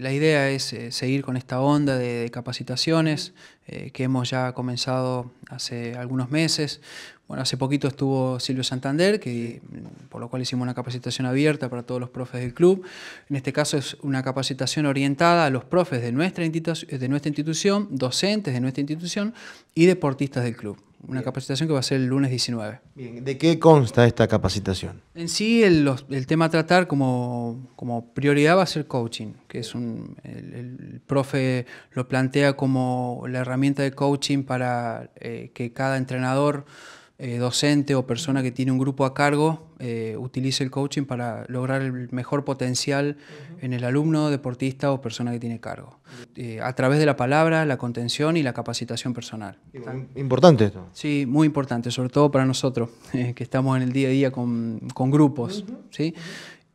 La idea es eh, seguir con esta onda de, capacitaciones eh, que hemos ya comenzado hace algunos meses. Bueno, hace poquito estuvo Silvio Santander, que, por lo cual hicimos una capacitación abierta para todos los profes del club. En este caso es una capacitación orientada a los profes de nuestra, de nuestra institución, docentes de nuestra institución y deportistas del club. Una capacitación que va a ser el lunes 19. ¿de qué consta esta capacitación? En sí, el, tema a tratar como, prioridad va a ser coaching, que es un. El, profe lo plantea como la herramienta de coaching para eh, que cada entrenador eh, docente o persona que tiene un grupo a cargo eh, utilice el coaching para lograr el mejor potencial en el alumno, deportista o persona que tiene cargo. Eh, a través de la palabra, la contención y la capacitación personal. Importante esto. Sí, muy importante, sobre todo para nosotros, que estamos en el día a día con, grupos.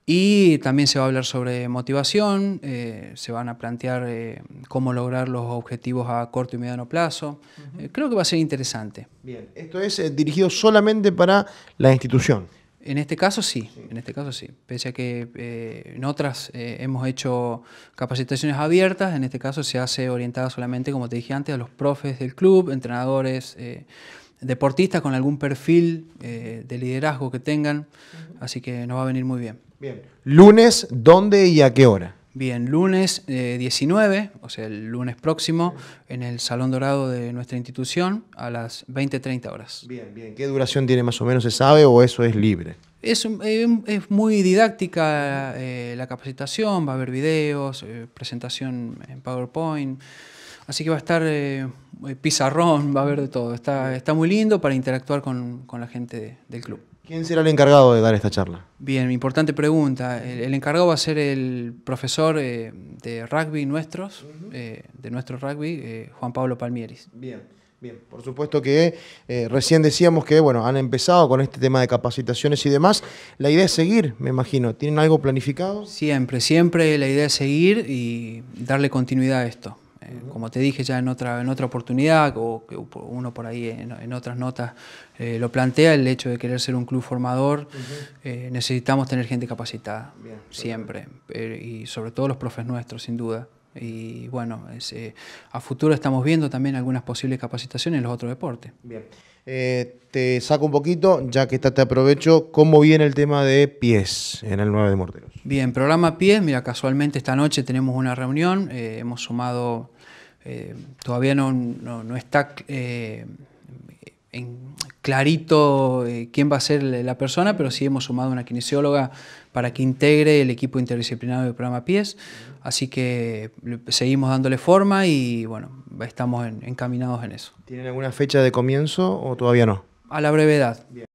Y también se va a hablar sobre motivación, eh, se van a plantear eh, cómo lograr los objetivos a corto y mediano plazo. Eh, creo que va a ser interesante. Bien, esto es dirigido solamente para la institución. En este caso sí, sí. en este caso sí. Pese a que en otras hemos hecho capacitaciones abiertas, en este caso se hace orientada solamente, como te dije antes, a los profes del club, entrenadores deportistas con algún perfil eh, de liderazgo que tengan. Así que nos va a venir muy bien. Bien. ¿Lunes dónde y a qué hora? Bien, lunes 19, eh, o sea, el lunes próximo, en el Salón Dorado de nuestra institución a las 20-30 horas. Bien, bien. ¿Qué duración tiene más o menos? ¿Se sabe o eso es libre? Es, eh, es, muy didáctica la capacitación, va a haber videos, presentación en PowerPoint, Así que va a estar eh, eh, pizarrón, va a haber de todo. Está, está muy lindo para interactuar con, la gente del club. ¿Quién será el encargado de dar esta charla? Bien, importante pregunta. El, encargado va a ser el profesor eh, de rugby nuestros, de nuestro rugby, Juan Pablo Palmieris. Bien. Bien, por supuesto que recién decíamos que bueno, han empezado con este tema de capacitaciones y demás. La idea es seguir, me imagino. ¿Tienen algo planificado? Siempre, siempre la idea es seguir y darle continuidad a esto. Eh, como te dije ya en otra, en otra oportunidad, o uno por ahí en, otras notas eh, lo plantea, el hecho de querer ser un club formador, eh, necesitamos tener gente capacitada, siempre, y sobre todo los profes nuestros, sin duda. Y bueno, a futuro estamos viendo también algunas posibles capacitaciones en los otros deportes. Bien. Eh, te saco un poquito, ya que está, te aprovecho, ¿cómo viene el tema de pies en el 9 de Morteros? Bien, programa pies, mira, casualmente esta noche tenemos una reunión, eh, hemos sumado, eh, todavía no, está clarito quién va a ser la persona, pero sí hemos sumado una kinesióloga para que integre el equipo interdisciplinario del programa pies, así que seguimos dándole forma y bueno, estamos encaminados en eso. ¿Tienen alguna fecha de comienzo o todavía no? A la brevedad. Bien.